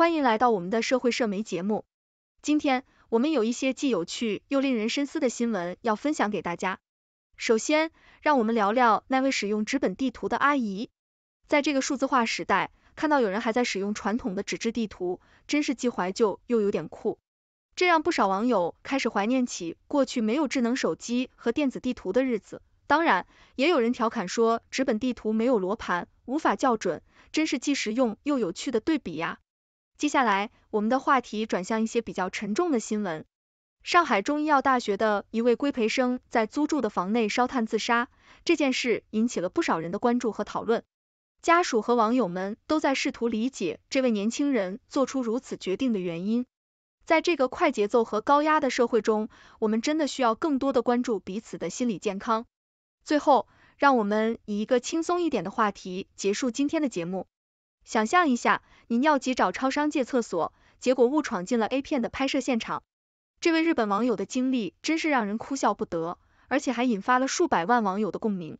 欢迎来到我们的社会社媒节目，今天我们有一些既有趣又令人深思的新闻要分享给大家。首先，让我们聊聊那位使用纸本地图的阿姨。在这个数字化时代，看到有人还在使用传统的纸质地图，真是既怀旧又有点酷。这让不少网友开始怀念起过去没有智能手机和电子地图的日子。当然，也有人调侃说纸本地图没有罗盘，无法校准，真是既实用又有趣的对比呀。接下来，我们的话题转向一些比较沉重的新闻。上海中医药大学的一位规培生在租住的房内烧炭自杀，这件事引起了不少人的关注和讨论。家属和网友们都在试图理解这位年轻人做出如此决定的原因。在这个快节奏和高压的社会中，我们真的需要更多的关注彼此的心理健康。最后，让我们以一个轻松一点的话题结束今天的节目。想象一下，你尿急找超商借厕所，结果误闯进了 A 片的拍摄现场。这位日本网友的经历真是让人哭笑不得，而且还引发了数百万网友的共鸣。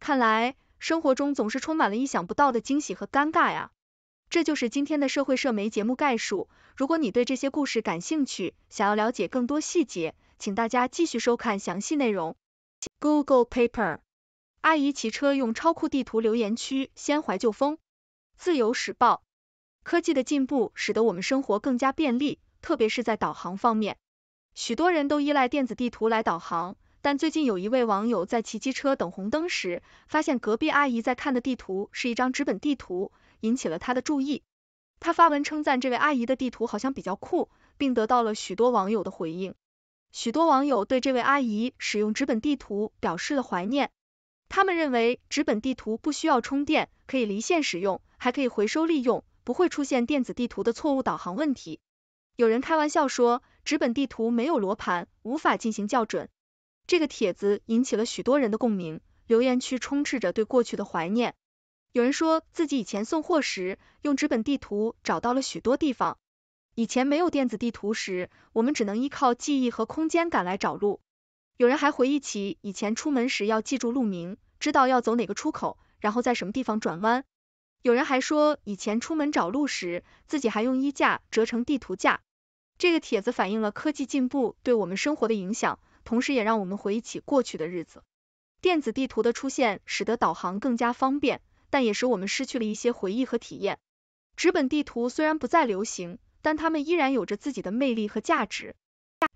看来生活中总是充满了意想不到的惊喜和尴尬呀。这就是今天的社会社媒节目概述。如果你对这些故事感兴趣，想要了解更多细节，请大家继续收看详细内容。Google Paper 阿姨骑车用超酷地图留言区，先怀旧风。自由时报，科技的进步使得我们生活更加便利，特别是在导航方面，许多人都依赖电子地图来导航。但最近有一位网友在骑机车等红灯时，发现隔壁阿姨在看的地图是一张纸本地图，引起了他的注意。他发文称赞这位阿姨的地图好像比较酷，并得到了许多网友的回应。许多网友对这位阿姨使用纸本地图表示了怀念，他们认为纸本地图不需要充电，可以离线使用。还可以回收利用，不会出现电子地图的错误导航问题。有人开玩笑说，纸本地图没有罗盘，无法进行校准。这个帖子引起了许多人的共鸣，留言区充斥着对过去的怀念。有人说自己以前送货时用纸本地图找到了许多地方。以前没有电子地图时，我们只能依靠记忆和空间感来找路。有人还回忆起以前出门时要记住路名，知道要走哪个出口，然后在什么地方转弯。有人还说，以前出门找路时，自己还用衣架折成地图架。这个帖子反映了科技进步对我们生活的影响，同时也让我们回忆起过去的日子。电子地图的出现使得导航更加方便，但也使我们失去了一些回忆和体验。纸本地图虽然不再流行，但它们依然有着自己的魅力和价值。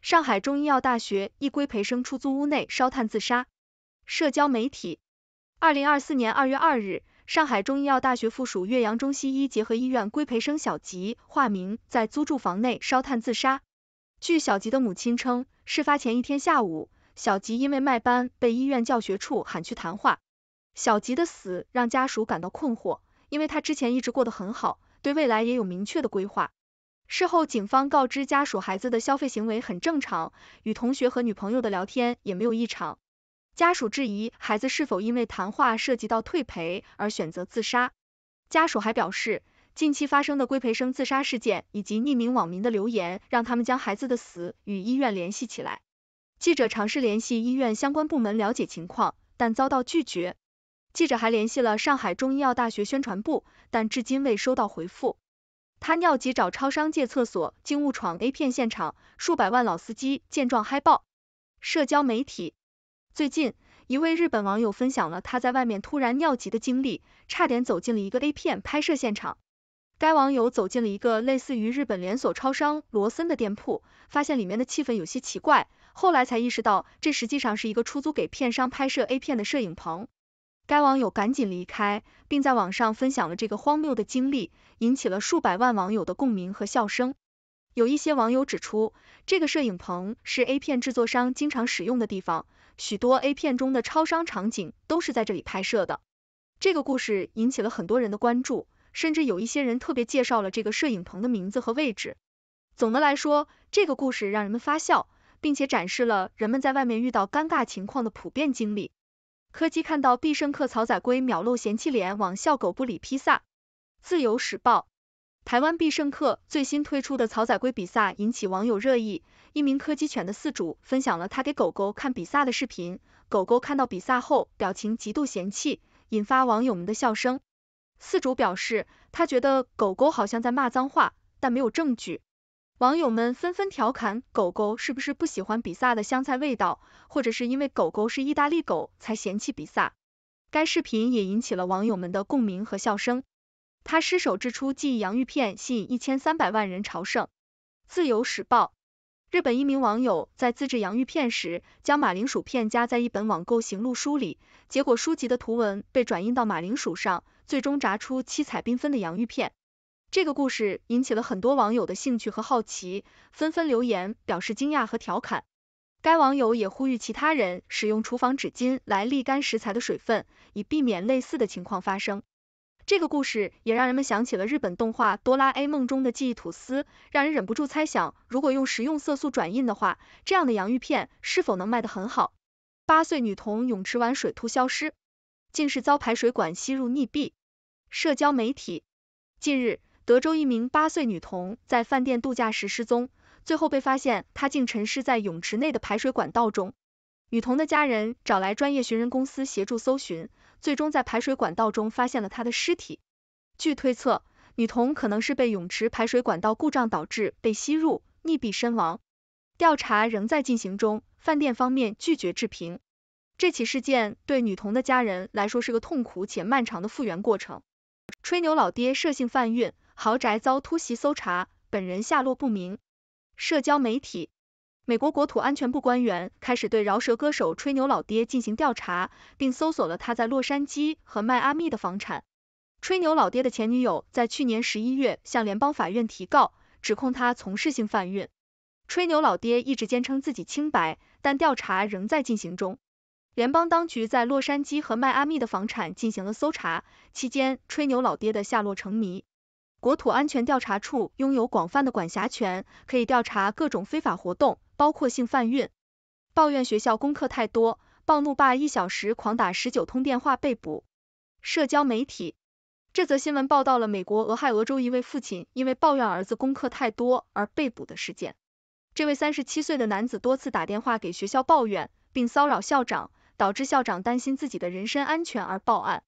上海中医药大学一规培生出租屋内烧炭自杀。社交媒体，二零二四年二月二日。上海中医药大学附属岳阳中西医结合医院规培生小吉（化名）在租住房内烧炭自杀。据小吉的母亲称，事发前一天下午，小吉因为卖班被医院教学处喊去谈话。小吉的死让家属感到困惑，因为他之前一直过得很好，对未来也有明确的规划。事后，警方告知家属，孩子的消费行为很正常，与同学和女朋友的聊天也没有异常。家属质疑孩子是否因为谈话涉及到退赔而选择自杀。家属还表示，近期发生的规培生自杀事件以及匿名网民的留言，让他们将孩子的死与医院联系起来。记者尝试联系医院相关部门了解情况，但遭到拒绝。记者还联系了上海中医药大学宣传部，但至今未收到回复。他尿急找超商借厕所，竟误闯 A 片现场，数百万老司机见状嗨爆。社交媒体。最近，一位日本网友分享了他在外面突然尿急的经历，差点走进了一个 A 片拍摄现场。该网友走进了一个类似于日本连锁超商罗森的店铺，发现里面的气氛有些奇怪，后来才意识到这实际上是一个出租给片商拍摄 A 片的摄影棚。该网友赶紧离开，并在网上分享了这个荒谬的经历，引起了数百万网友的共鸣和笑声。有一些网友指出，这个摄影棚是 A 片制作商经常使用的地方。许多 A 片中的超商场景都是在这里拍摄的。这个故事引起了很多人的关注，甚至有一些人特别介绍了这个摄影棚的名字和位置。总的来说，这个故事让人们发笑，并且展示了人们在外面遇到尴尬情况的普遍经历。柯基看到必胜客草仔龟秒露嫌弃脸，网笑狗不理披萨。自由时报台湾必胜客最新推出的草仔龟比萨引起网友热议。一名柯基犬的饲主分享了他给狗狗看比萨的视频，狗狗看到比萨后表情极度嫌弃，引发网友们的笑声。饲主表示，他觉得狗狗好像在骂脏话，但没有证据。网友们纷纷调侃狗狗是不是不喜欢比萨的香菜味道，或者是因为狗狗是意大利狗才嫌弃比萨。该视频也引起了网友们的共鸣和笑声。他失手制出记忆洋芋片，吸引一千三百万人朝圣。自由时报，日本一名网友在自制洋芋片时，将马铃薯片夹在一本网购行路书里，结果书籍的图文被转印到马铃薯上，最终炸出七彩缤纷的洋芋片。这个故事引起了很多网友的兴趣和好奇，纷纷留言表示惊讶和调侃。该网友也呼吁其他人使用厨房纸巾来沥干食材的水分，以避免类似的情况发生。这个故事也让人们想起了日本动画《哆啦 A 梦》中的记忆吐司，让人忍不住猜想，如果用食用色素转印的话，这样的洋芋片是否能卖得很好？八岁女童泳池玩水突消失，竟是遭排水管吸入溺毙。社交媒体，近日，德州一名八岁女童在饭店度假时失踪，最后被发现她竟沉尸在泳池内的排水管道中。女童的家人找来专业寻人公司协助搜寻。最终在排水管道中发现了她的尸体。据推测，女童可能是被泳池排水管道故障导致被吸入、溺毙身亡。调查仍在进行中，饭店方面拒绝置评。这起事件对女童的家人来说是个痛苦且漫长的复原过程。吹牛老爹涉性贩运，豪宅遭突袭搜查，本人下落不明。社交媒体。美国国土安全部官员开始对饶舌歌手吹牛老爹进行调查，并搜索了他在洛杉矶和迈阿密的房产。吹牛老爹的前女友在去年十一月向联邦法院提告，指控他从事性贩运。吹牛老爹一直坚称自己清白，但调查仍在进行中。联邦当局在洛杉矶和迈阿密的房产进行了搜查，期间吹牛老爹的下落成谜。国土安全调查处拥有广泛的管辖权，可以调查各种非法活动。包括性贩运，抱怨学校功课太多，暴怒爸一小时狂打十九通电话被捕。社交媒体这则新闻报道了美国俄亥俄州一位父亲因为抱怨儿子功课太多而被捕的事件。这位三十七岁的男子多次打电话给学校抱怨，并骚扰校长，导致校长担心自己的人身安全而报案。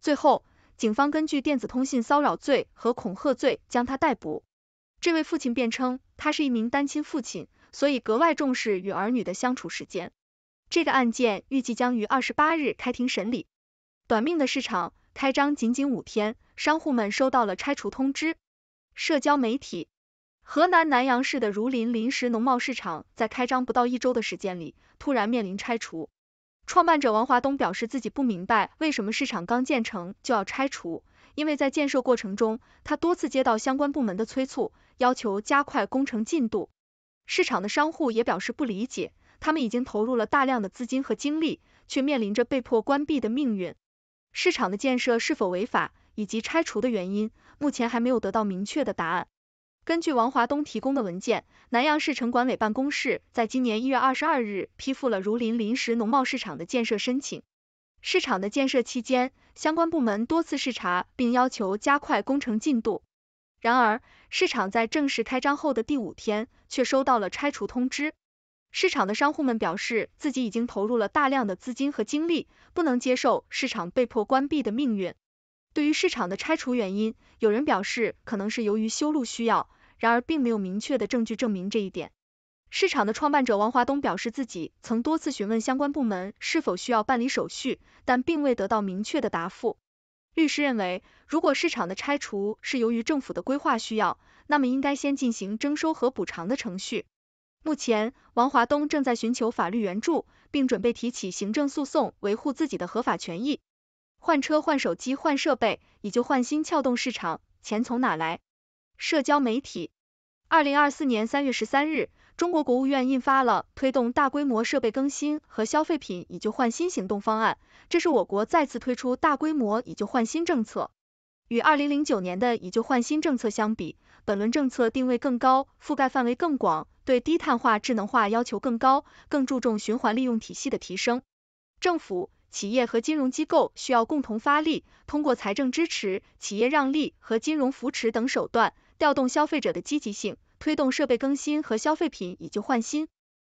最后，警方根据电子通信骚扰罪和恐吓罪将他逮捕。这位父亲辩称，他是一名单亲父亲。所以格外重视与儿女的相处时间。这个案件预计将于二十八日开庭审理。短命的市场开张仅仅五天，商户们收到了拆除通知。社交媒体，河南南阳市的儒林临时农贸市场在开张不到一周的时间里，突然面临拆除。创办者王华东表示自己不明白为什么市场刚建成就要拆除，因为在建设过程中，他多次接到相关部门的催促，要求加快工程进度。市场的商户也表示不理解，他们已经投入了大量的资金和精力，却面临着被迫关闭的命运。市场的建设是否违法，以及拆除的原因，目前还没有得到明确的答案。根据王华东提供的文件，南阳市城管委办公室在今年一月二十二日批复了儒林临时农贸市场的建设申请。市场的建设期间，相关部门多次视察，并要求加快工程进度。然而，市场在正式开张后的第五天，却收到了拆除通知。市场的商户们表示，自己已经投入了大量的资金和精力，不能接受市场被迫关闭的命运。对于市场的拆除原因，有人表示可能是由于修路需要，然而并没有明确的证据证明这一点。市场的创办者王华东表示，自己曾多次询问相关部门是否需要办理手续，但并未得到明确的答复。律师认为，如果市场的拆除是由于政府的规划需要，那么应该先进行征收和补偿的程序。目前，王华东正在寻求法律援助，并准备提起行政诉讼，维护自己的合法权益。换车、换手机、换设备，以旧换新撬动市场，钱从哪来？社交媒体。二零二四年三月十三日。中国国务院印发了推动大规模设备更新和消费品以旧换新行动方案，这是我国再次推出大规模以旧换新政策。与二零零九年的以旧换新政策相比，本轮政策定位更高，覆盖范围更广，对低碳化、智能化要求更高，更注重循环利用体系的提升。政府、企业和金融机构需要共同发力，通过财政支持、企业让利和金融扶持等手段，调动消费者的积极性。推动设备更新和消费品以旧换新。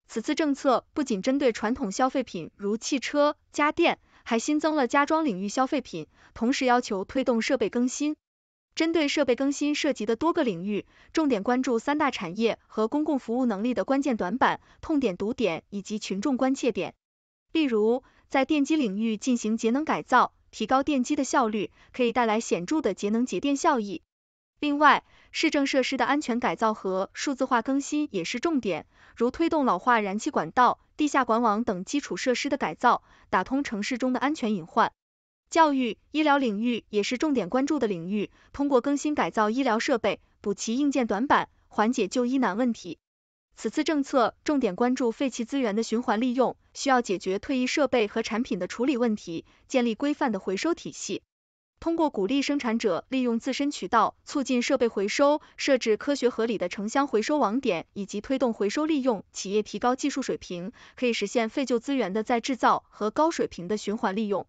此次政策不仅针对传统消费品如汽车、家电，还新增了家装领域消费品，同时要求推动设备更新。针对设备更新涉及的多个领域，重点关注三大产业和公共服务能力的关键短板、痛点、堵点以及群众关切点。例如，在电机领域进行节能改造，提高电机的效率，可以带来显著的节能节电效益。另外，市政设施的安全改造和数字化更新也是重点，如推动老化燃气管道、地下管网等基础设施的改造，打通城市中的安全隐患。教育、医疗领域也是重点关注的领域，通过更新改造医疗设备，补齐硬件短板，缓解就医难问题。此次政策重点关注废弃资源的循环利用，需要解决退役设备和产品的处理问题，建立规范的回收体系。通过鼓励生产者利用自身渠道，促进设备回收，设置科学合理的城乡回收网点，以及推动回收利用企业提高技术水平，可以实现废旧资源的再制造和高水平的循环利用。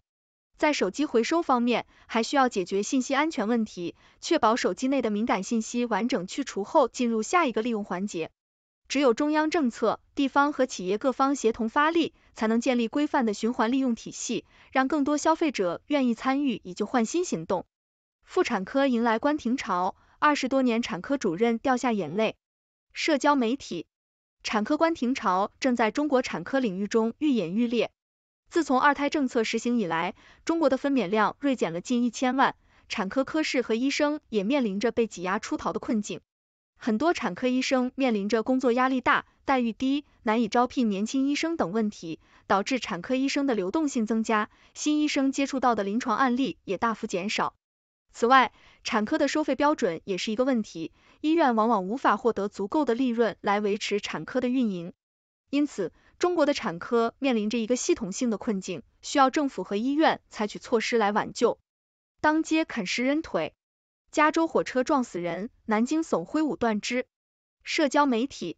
在手机回收方面，还需要解决信息安全问题，确保手机内的敏感信息完整去除后进入下一个利用环节。只有中央政策、地方和企业各方协同发力。才能建立规范的循环利用体系，让更多消费者愿意参与以旧换新行动。妇产科迎来关停潮，二十多年产科主任掉下眼泪。社交媒体，产科关停潮正在中国产科领域中愈演愈烈。自从二胎政策实行以来，中国的分娩量锐减了近一千万，产科科室和医生也面临着被挤压出逃的困境。很多产科医生面临着工作压力大、待遇低、难以招聘年轻医生等问题，导致产科医生的流动性增加，新医生接触到的临床案例也大幅减少。此外，产科的收费标准也是一个问题，医院往往无法获得足够的利润来维持产科的运营。因此，中国的产科面临着一个系统性的困境，需要政府和医院采取措施来挽救。当街啃食人腿。加州火车撞死人，南京怂挥舞断肢。社交媒体，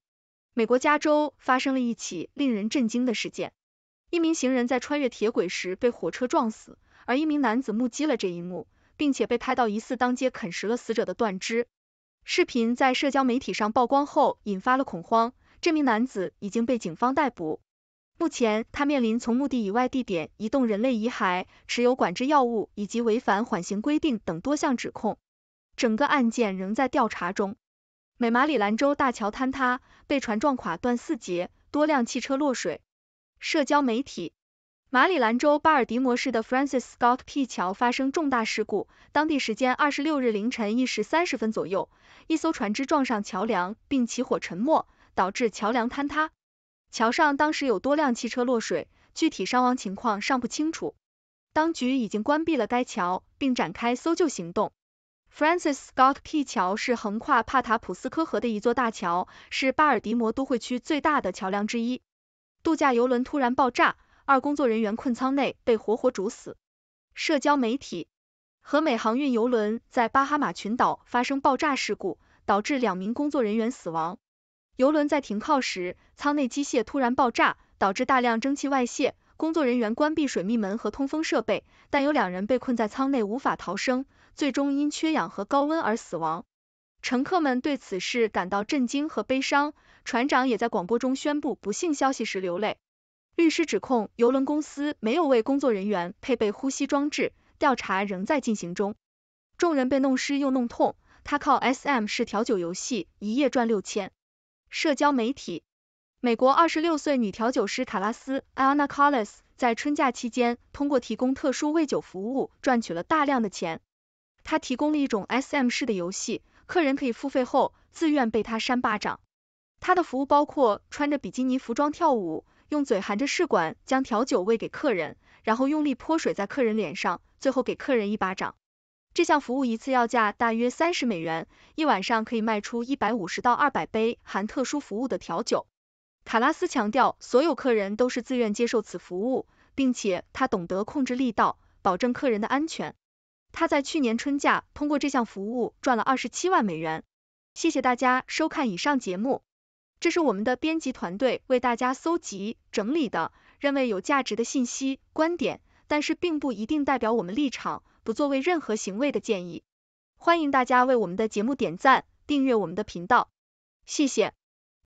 美国加州发生了一起令人震惊的事件，一名行人在穿越铁轨时被火车撞死，而一名男子目击了这一幕，并且被拍到疑似当街啃食了死者的断肢。视频在社交媒体上曝光后，引发了恐慌。这名男子已经被警方逮捕，目前他面临从墓地以外地点移动人类遗骸、持有管制药物以及违反缓刑规定等多项指控。整个案件仍在调查中。美马里兰州大桥坍塌，被船撞垮断四节，多辆汽车落水。社交媒体，马里兰州巴尔的摩市的 Francis Scott P 桥发生重大事故。当地时间二十六日凌晨一时三十分左右，一艘船只撞上桥梁并起火沉没，导致桥梁坍塌。桥上当时有多辆汽车落水，具体伤亡情况尚不清楚。当局已经关闭了该桥，并展开搜救行动。Francis Scott Key 桥是横跨帕塔普斯科河的一座大桥，是巴尔的摩都会区最大的桥梁之一。度假游轮突然爆炸，二工作人员困舱内被活活煮死。社交媒体：和美航运游轮在巴哈马群岛发生爆炸事故，导致两名工作人员死亡。游轮在停靠时，舱内机械突然爆炸，导致大量蒸汽外泄。工作人员关闭水密门和通风设备，但有两人被困在舱内无法逃生，最终因缺氧和高温而死亡。乘客们对此事感到震惊和悲伤，船长也在广播中宣布不幸消息时流泪。律师指控游轮公司没有为工作人员配备呼吸装置，调查仍在进行中。众人被弄湿又弄痛，他靠 S M 式调酒游戏一夜赚六千。社交媒体。美国二十六岁女调酒师卡拉斯 a r n a Collas） 在春假期间，通过提供特殊喂酒服务赚取了大量的钱。她提供了一种 SM 式的游戏，客人可以付费后自愿被她扇巴掌。她的服务包括穿着比基尼服装跳舞，用嘴含着试管将调酒喂给客人，然后用力泼水在客人脸上，最后给客人一巴掌。这项服务一次要价大约三十美元，一晚上可以卖出一百五十到二百杯含特殊服务的调酒。卡拉斯强调，所有客人都是自愿接受此服务，并且他懂得控制力道，保证客人的安全。他在去年春假通过这项服务赚了二十七万美元。谢谢大家收看以上节目，这是我们的编辑团队为大家搜集整理的，认为有价值的信息、观点，但是并不一定代表我们立场，不作为任何行为的建议。欢迎大家为我们的节目点赞、订阅我们的频道，谢谢。